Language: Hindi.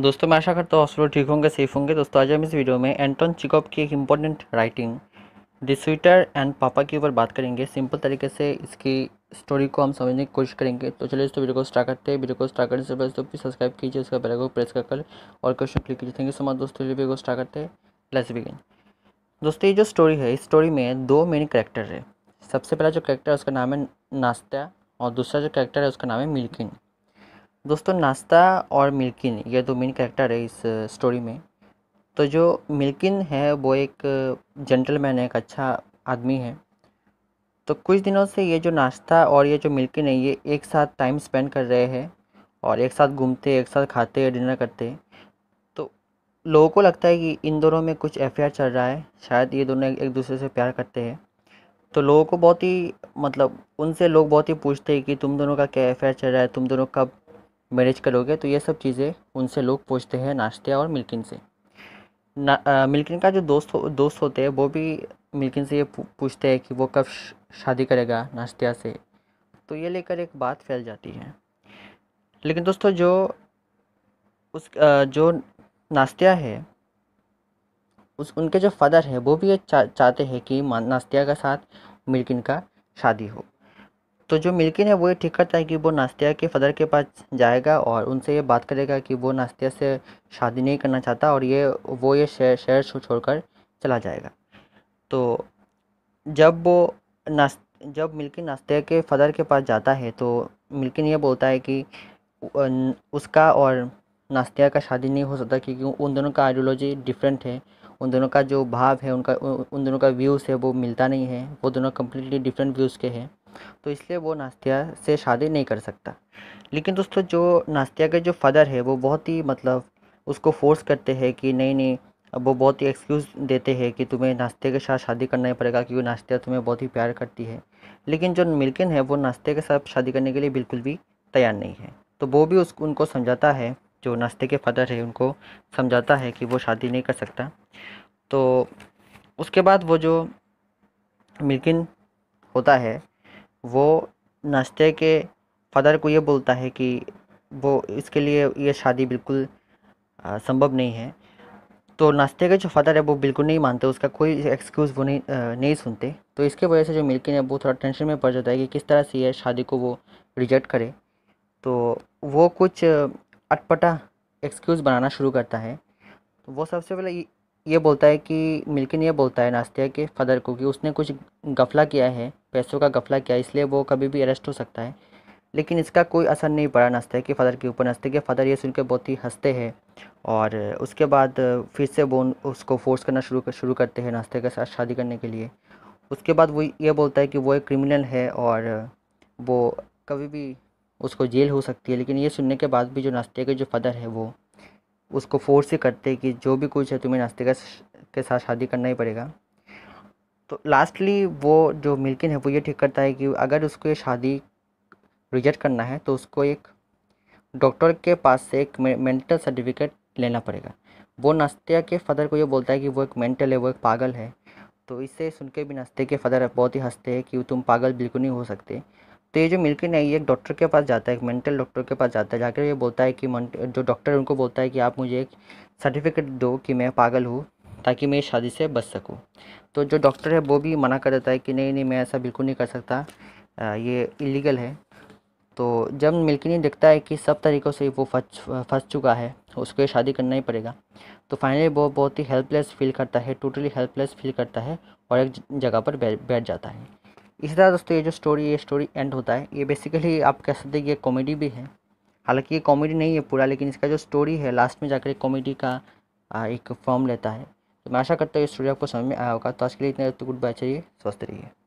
दोस्तों मैं आशा करता हूँ हॉस्पिटल ठीक होंगे सेफ होंगे दोस्तों आज हम इस वीडियो में एंटोन चिकॉप की एक important writing the sweater and papa के ऊपर बात करेंगे सिंपल तरीके से इसकी स्टोरी को हम समझने की कोशिश करेंगे तो चलिए दोस्तों वीडियो को स्टार्ट करते हैं वीडियो को स्टार्ट करने से पहले दोस्तों प्लीज सब्सक्राइब कीजिए उसका बेल को प्रेस कर और क्वेश्चन क्लिक कीजिए थैंक यू सो मच दोस्तों वीडियो को स्टार्ट करते हैं लेट्स बिगिन दोस्तों ये जो स्टोरी है इस स्टोरी में दो मेन करेक्टर है सबसे पहला जो करेक्टर है उसका नाम है नाश्ता और दूसरा जो करेक्टर है उसका नाम है मिल्किन दोस्तों नाश्ता और मिल्किन ये दो मेन कैरेक्टर है इस स्टोरी में तो जो मिल्किन है वो एक जेंटलमैन है एक अच्छा आदमी है तो कुछ दिनों से ये जो नाश्ता और ये जो मिल्किन है ये एक साथ टाइम स्पेंड कर रहे हैं और एक साथ घूमते एक साथ खाते डिनर करते तो लोगों को लगता है कि इन दोनों में कुछ अफेयर चल रहा है शायद ये दोनों एक दूसरे से प्यार करते हैं तो लोगों को बहुत ही मतलब उनसे लोग बहुत ही पूछते हैं कि तुम दोनों का क्या अफेयर चल रहा है तुम दोनों कब मैरिज करोगे तो ये सब चीज़ें उनसे लोग पूछते हैं नाश्ते और मिल्किन से ना मिल्किन का जो दोस्त हो, दोस्त होते हैं वो भी मिल्किन से ये पूछते हैं कि वो कब शादी करेगा नाश्तिया से तो ये लेकर एक बात फैल जाती है लेकिन दोस्तों जो उस जो नाश्तिया है उस उनके जो फादर हैं वो भी ये चा, चाहते हैं कि नाश्तिया के साथ मिल्किन का शादी हो तो जो मिल्किन है वो ये ठीक करता है कि वो नास्तिया के फदर के पास जाएगा और उनसे ये बात करेगा कि वो नास्तिया से शादी नहीं करना चाहता और ये वो ये शहर शहर छोड़कर चला जाएगा तो जब वो नास जब मिल्किन नास्तिया के फदर के पास जाता है तो मिल्किन ये बोलता है कि उसका और नास्तिया का शादी नहीं हो सकता क्योंकि उन दोनों का आइडियोलॉजी डिफरेंट है उन दोनों का जो भाव है उनका उन दोनों का व्यूज़ है वो मिलता नहीं है वो दोनों कम्प्लीटली डिफरेंट व्यूज़ के हैं तो इसलिए वो नास्तिया से शादी नहीं कर सकता लेकिन दोस्तों जो नास्तिया के जो फादर है वो बहुत ही मतलब उसको फोर्स करते हैं कि नहीं नहीं अब वो बहुत ही एक्सक्यूज़ देते हैं कि तुम्हें नाश्ते के साथ शादी करना ही पड़ेगा क्योंकि नाश्ता तुम्हें बहुत ही प्यार करती है लेकिन जो मिल्किन है वो नाश्ते के साथ शादी करने के लिए बिल्कुल भी तैयार नहीं है तो वो भी उस उनको समझाता है जो नाश्ते के फादर है उनको समझाता है कि वो शादी नहीं कर सकता तो उसके बाद वो जो मिल्किन होता है वो नाश्ते के फादर को ये बोलता है कि वो इसके लिए ये शादी बिल्कुल संभव नहीं है तो नाश्ते के जो फादर है वो बिल्कुल नहीं मानते उसका कोई एक्सक्यूज़ वो नहीं आ, नहीं सुनते तो इसके वजह से जो मिल्किन है वो थोड़ा टेंशन में पड़ जाता है कि किस तरह से यह शादी को वो रिजेक्ट करे तो वो कुछ अटपटा एक्सक्यूज़ बनाना शुरू करता है तो वो सबसे पहले ये बोलता है कि मिल्किन ये बोलता है नाश्ते के फादर को कि उसने कुछ गफला किया है पैसों का गफला किया इसलिए वो कभी भी अरेस्ट हो सकता है लेकिन इसका कोई असर नहीं पड़ा नस्ते के फादर के ऊपर नस्ते के फादर ये सुन के बहुत ही हंसते हैं और उसके बाद फिर से वो उसको फोर्स करना शुरू कर, शुरू करते हैं नस्ते के साथ शादी करने के लिए उसके बाद वो ये बोलता है कि वो एक क्रिमिनल है और वो कभी भी उसको जेल हो सकती है लेकिन ये सुनने के बाद भी जो नास्ते के जो फादर है वो उसको फोर्स ही करते कि जो भी कुछ है तुम्हें नास्ते के साथ शादी करना ही पड़ेगा तो लास्टली वो जो मिल्किन है वो ये ठीक करता है कि अगर उसको ये शादी रिजेक्ट करना है तो उसको एक डॉक्टर के पास से एक मेंटल सर्टिफिकेट लेना पड़ेगा वो नास्तिया के फदर को ये बोलता है कि वो एक मेंटल है वो एक पागल है तो इसे सुन के भी नाश्ते के फदर बहुत ही हंसते हैं कि तुम पागल बिल्कुल नहीं हो सकते तो ये जो मिल्किन है ये एक डॉक्टर के पास जाता है एक मेंटल डॉक्टर के पास जाता है जाकर ये बोलता है कि जो डॉक्टर उनको बोलता है कि आप मुझे एक सर्टिफिकेट दो कि मैं पागल हूँ ताकि मैं इस शादी से बच सकूँ तो जो डॉक्टर है वो भी मना कर देता है कि नहीं नहीं मैं ऐसा बिल्कुल नहीं कर सकता ये इलीगल है तो जब मिल्किनी देखता है कि सब तरीक़ों से वो फंस फंस चुका है उसको शादी करना ही पड़ेगा तो फाइनली वो बहुत ही हेल्पलेस फील करता है टोटली हेल्पलेस फील करता है और एक जगह पर बैठ जाता है इसी तरह दोस्तों ये जो स्टोरी ये स्टोरी एंड होता है ये बेसिकली आप कह सकते हैं कि ये कॉमेडी भी है हालांकि ये कॉमेडी नहीं है पूरा लेकिन इसका जो स्टोरी है लास्ट में जाकर कॉमेडी का एक फॉर्म लेता है तो मैं आशा करता हूँ स्टोरी आपको समझ में आया होगा तो आज के लिए इतना गुड बाय तो चाहिए स्वस्थ रहिए